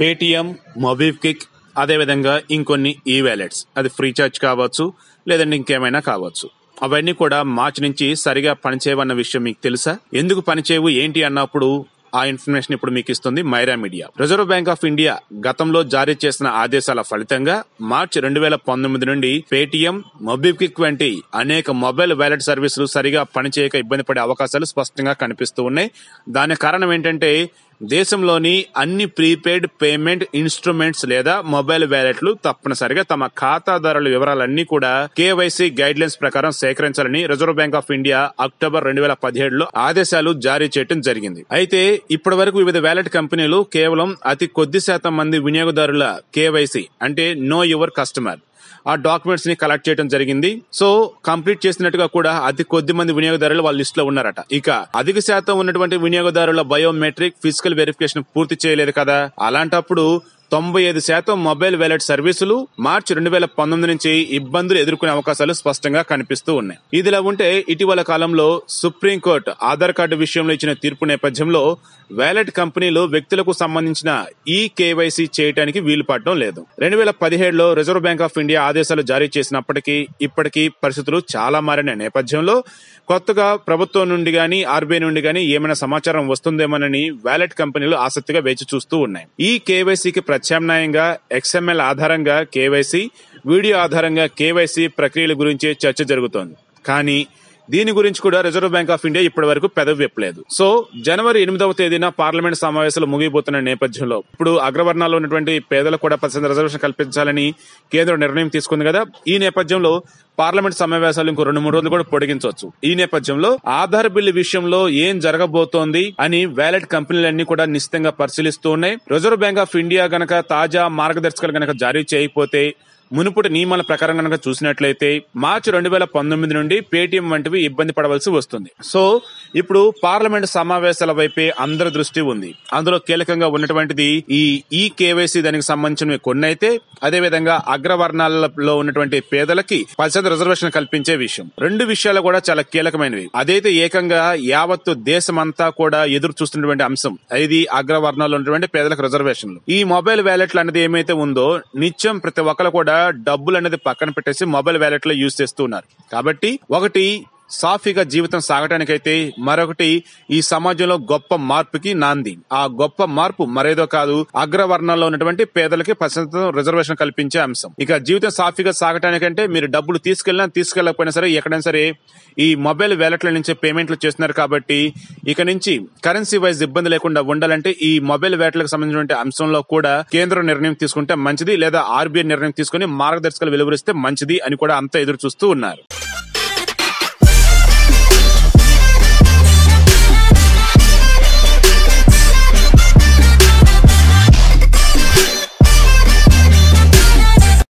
Paytm MobiKwik అదేవిధంగా ఇంకొన్ని ఈ వ్యాలెట్స్ అది ఫ్రీ కావచ్చు లేదంటే ఇంకేమైనా కావచ్చు అవన్నీ కూడా మార్చి నుంచి సరిగా పనిచేయవన్న విషయం మీకు తెలుసా ఎందుకు పనిచేయవు ఏంటి అన్నప్పుడు ఆ ఇన్ఫర్మేషన్ ఇప్పుడు మీకు ఇస్తుంది Myra media reserve bank of India గతంలో జారీ చేసిన ఆదేశాల ఫలితంగా మార్చ్ రెండు వేల పంతొమ్మిది నుండి పేటిఎం మొబిక్విక్ వంటి అనేక మొబైల్ వ్యాలెట్ సర్వీసులు సరిగా పనిచేయక ఇబ్బంది పడే అవకాశాలు స్పష్టంగా కనిపిస్తూ ఉన్నాయి దాని కారణం ఏంటంటే దేశంలోని అన్ని ప్రీపెయిడ్ పేమెంట్ ఇన్స్ట్రుమెంట్స్ లేదా మొబైల్ వ్యాలెట్లు తప్పనిసరిగా తమ ఖాతాదారుల వివరాలన్నీ కూడా కేవైసీ గైడ్ లైన్స్ ప్రకారం సేకరించాలని reserve bank of India October రెండు వేల పదిహేడులో ఆదేశాలు జారీ చేయడం జరిగింది అయితే ఇప్పటి వరకు వివిధ వ్యాలెట్ కంపెనీలు కేవలం అతి కొద్ది శాతం మంది వినియోగదారుల కేవైసీ అంటే నో యువర్ కస్టమర్ ఆ డాక్యుమెంట్స్ ని కలెక్ట్ చేయడం జరిగింది సో కంప్లీట్ చేసినట్టుగా కూడా అతి కొద్ది మంది వినియోగదారులు వాళ్ళ లిస్ట్ లో ఉన్నారట ఇక అధిక శాతం ఉన్నటువంటి వినియోగదారుల బయోమెట్రిక్ ఫిజికల్ వెరిఫికేషన్ పూర్తి చేయలేదు కదా అలాంటప్పుడు తొంభై ఐదు శాతం మొబైల్ వ్యాలెట్ సర్వీసులు మార్చి రెండు వేల పంతొమ్మిది నుంచి ఇబ్బందులు ఎదుర్కొనే అవకాశాలు స్పష్టంగా కనిపిస్తూ ఉన్నాయి ఇదిలా ఉంటే ఇటీవల కాలంలో సుప్రీంకోర్టు ఆధార్ కార్డు విషయంలో ఇచ్చిన తీర్పు నేపథ్యంలో వ్యాలెట్ కంపెనీలు వ్యక్తులకు సంబంధించిన ఈ కేవైసీ చేయడానికి వీలు పడడం లేదు రెండు వేల పదిహేడులో రిజర్వ్ బ్యాంక్ ఆఫ్ ఇండియా ఆదేశాలు జారీ చేసినప్పటికీ ఇప్పటికీ పరిస్థితులు చాలా మారిన నేపథ్యంలో కొత్తగా ప్రభుత్వం నుండి గానీ ఆర్బీఐ నుండి గానీ ఏమైనా సమాచారం వస్తుందేమోనని వ్యాలెట్ కంపెనీలు ఆసక్తిగా వేచి చూస్తూ ఉన్నాయి ఈ కేవైసీకి ప్రత్యామ్నాయంగా ఎక్స్ఎంఎల్ ఆధారంగా కేవైసీ వీడియో ఆధారంగా కేవైసీ ప్రక్రియల గురించి చర్చ జరుగుతోంది కానీ దీని గురించి కూడా రిజర్వ్ బ్యాంక్ ఆఫ్ ఇండియా ఇప్పటి వరకు పెదవి విప్పలేదు సో జనవరి ఎనిమిదవ తేదీన పార్లమెంట్ సమావేశాలు ముగిపోతున్న నేపథ్యంలో ఇప్పుడు అగ్రవర్ణాల్లో ఉన్నటువంటి పేదలకు కూడా పది రిజర్వేషన్ కల్పించాలని కేంద్ర నిర్ణయం తీసుకుంది కదా ఈ నేపథ్యంలో పార్లమెంట్ సమావేశాలు ఇంకో రెండు మూడు రోజులు కూడా పొడిగించవచ్చు ఈ నేపథ్యంలో ఆధార్ బిల్లు విషయంలో ఏం జరగబోతోంది అని వ్యాలెట్ కంపెనీలన్నీ కూడా నిశ్చితంగా పరిశీలిస్తూ ఉన్నాయి రిజర్వ్ బ్యాంక్ ఆఫ్ ఇండియా గనక తాజా మార్గదర్శకాలు గనక జారీ చేయకపోతే మునుపటి నియమాల ప్రకారం కనుక చూసినట్లయితే మార్చి రెండు వేల పంతొమ్మిది నుండి పేటీఎం వంటివి ఇబ్బంది పడవలసి వస్తుంది సో ఇప్పుడు పార్లమెంట్ సమావేశాల వైపే అందరి దృష్టి ఉంది అందులో కీలకంగా ఉన్నటువంటిది ఈ ఈ కేవైసీ దానికి సంబంధించినవి కొన్ని అయితే అదేవిధంగా అగ్రవర్ణాలలో ఉన్నటువంటి పేదలకి పరిషత్ రిజర్వేషన్ కల్పించే విషయం రెండు విషయాలు కూడా చాలా కీలకమైనవి అదైతే ఏకంగా యావత్తు దేశమంతా కూడా ఎదురు చూస్తున్నటువంటి అంశం ఇది అగ్రవర్ణాలు ఉన్నటువంటి పేదలకు రిజర్వేషన్లు ఈ మొబైల్ వ్యాలెట్లు అనేది ఏమైతే ఉందో నిత్యం ప్రతి ఒక్కరు కూడా డబ్బులు అనేది పక్కన పెట్టేసి మొబైల్ వ్యాలెట్ లో యూజ్ చేస్తున్నారు కాబట్టి ఒకటి సాఫీగా జీవితం సాగటానికైతే మరొకటి ఈ సమాజంలో గొప్ప మార్పుకి నాంది ఆ గొప్ప మార్పు మరేదో కాదు అగ్రవర్ణంలో ఉన్నటువంటి పేదలకి ప్రశాంతం రిజర్వేషన్ కల్పించే అంశం ఇక జీవితం సాఫీగా సాగటానికంటే మీరు డబ్బులు తీసుకెళ్ళినా తీసుకెళ్ళకపోయినా సరే ఎక్కడైనా సరే ఈ మొబైల్ వ్యాలెట్ల నుంచి పేమెంట్లు చేస్తున్నారు కాబట్టి ఇక నుంచి కరెన్సీ వైజ్ ఇబ్బంది లేకుండా ఉండాలంటే ఈ మొబైల్ వ్యాలెట్లకు సంబంధించిన అంశంలో కూడా కేంద్రం నిర్ణయం తీసుకుంటే మంచిది లేదా ఆర్బీఐ నిర్ణయం తీసుకుని మార్గదర్శకాలు వెలువరిస్తే మంచిది అని కూడా అంతా ఎదురు చూస్తూ ఉన్నారు